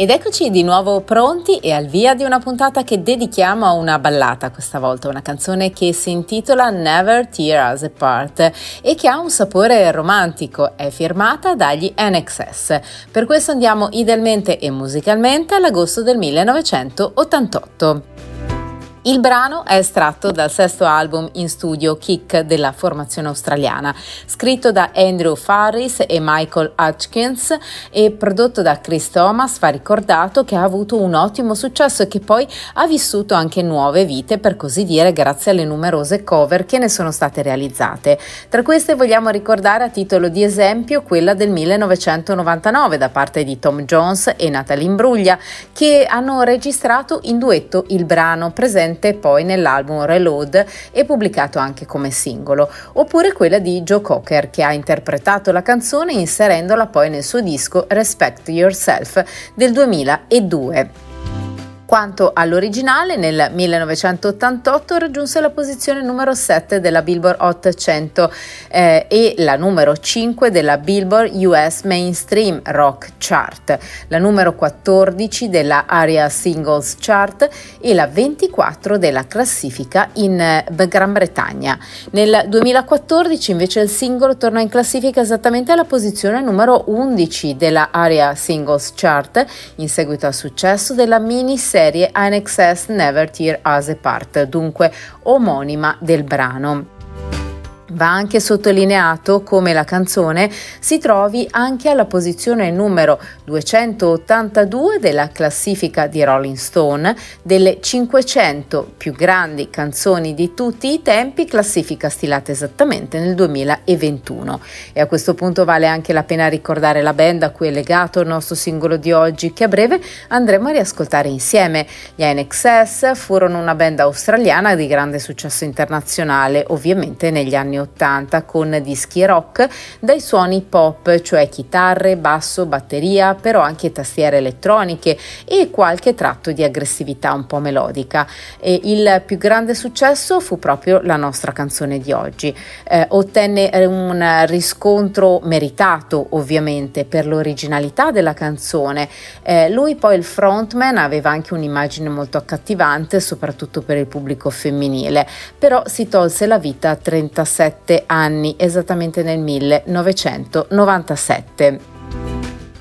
Ed eccoci di nuovo pronti e al via di una puntata che dedichiamo a una ballata questa volta, una canzone che si intitola Never Tear Us Apart e che ha un sapore romantico, è firmata dagli NXS. Per questo andiamo idealmente e musicalmente all'agosto del 1988. Il brano è estratto dal sesto album in studio Kick della formazione australiana, scritto da Andrew Farris e Michael Hutchkins e prodotto da Chris Thomas, va ricordato che ha avuto un ottimo successo e che poi ha vissuto anche nuove vite, per così dire, grazie alle numerose cover che ne sono state realizzate. Tra queste vogliamo ricordare a titolo di esempio quella del 1999 da parte di Tom Jones e Natalie Imbruglia, che hanno registrato in duetto il brano presente presente poi nell'album Reload e pubblicato anche come singolo, oppure quella di Joe Cocker che ha interpretato la canzone inserendola poi nel suo disco Respect Yourself del 2002. Quanto all'originale, nel 1988 raggiunse la posizione numero 7 della Billboard Hot 100 eh, e la numero 5 della Billboard US Mainstream Rock Chart, la numero 14 della Area Singles Chart e la 24 della classifica in eh, Gran Bretagna. Nel 2014 invece il singolo torna in classifica esattamente alla posizione numero 11 della Area Singles Chart in seguito al successo della mini serie serie INXS Never Tear Us Apart, dunque omonima del brano. Va anche sottolineato come la canzone si trovi anche alla posizione numero 282 della classifica di Rolling Stone delle 500 più grandi canzoni di tutti i tempi, classifica stilata esattamente nel 2021. E a questo punto vale anche la pena ricordare la band a cui è legato il nostro singolo di oggi che a breve andremo a riascoltare insieme. Gli NXS furono una band australiana di grande successo internazionale, ovviamente negli anni 80. 80 con dischi rock dai suoni pop, cioè chitarre, basso, batteria, però anche tastiere elettroniche e qualche tratto di aggressività un po' melodica. E il più grande successo fu proprio la nostra canzone di oggi. Eh, ottenne eh, un riscontro meritato ovviamente per l'originalità della canzone. Eh, lui poi il frontman aveva anche un'immagine molto accattivante soprattutto per il pubblico femminile, però si tolse la vita a 37 17 anni, esattamente nel 1997.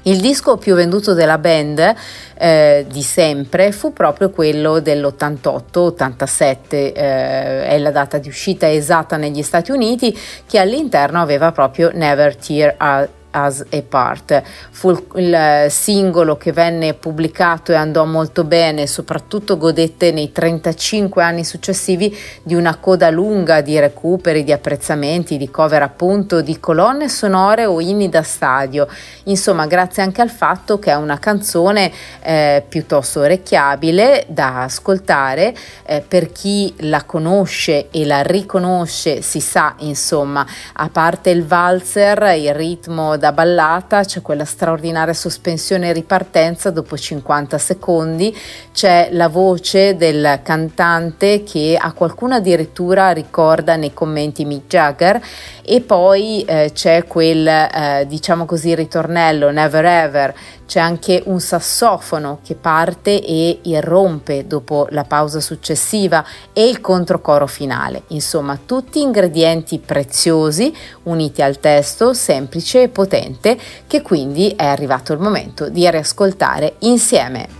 Il disco più venduto della band eh, di sempre fu proprio quello dell'88-87, eh, è la data di uscita esatta negli Stati Uniti, che all'interno aveva proprio Never Tear Us As a Part. Fu il singolo che venne pubblicato e andò molto bene, soprattutto godette nei 35 anni successivi di una coda lunga di recuperi, di apprezzamenti, di cover appunto, di colonne sonore o inni da stadio. Insomma, grazie anche al fatto che è una canzone eh, piuttosto orecchiabile da ascoltare eh, per chi la conosce e la riconosce, si sa, insomma, a parte il valzer, il ritmo da ballata, c'è quella straordinaria sospensione e ripartenza dopo 50 secondi, c'è la voce del cantante che a qualcuno addirittura ricorda nei commenti Mick Jagger e poi eh, c'è quel eh, diciamo così ritornello Never Ever, c'è anche un sassofono che parte e irrompe dopo la pausa successiva e il controcoro finale. Insomma, tutti ingredienti preziosi uniti al testo semplice e potente potente che quindi è arrivato il momento di riascoltare insieme.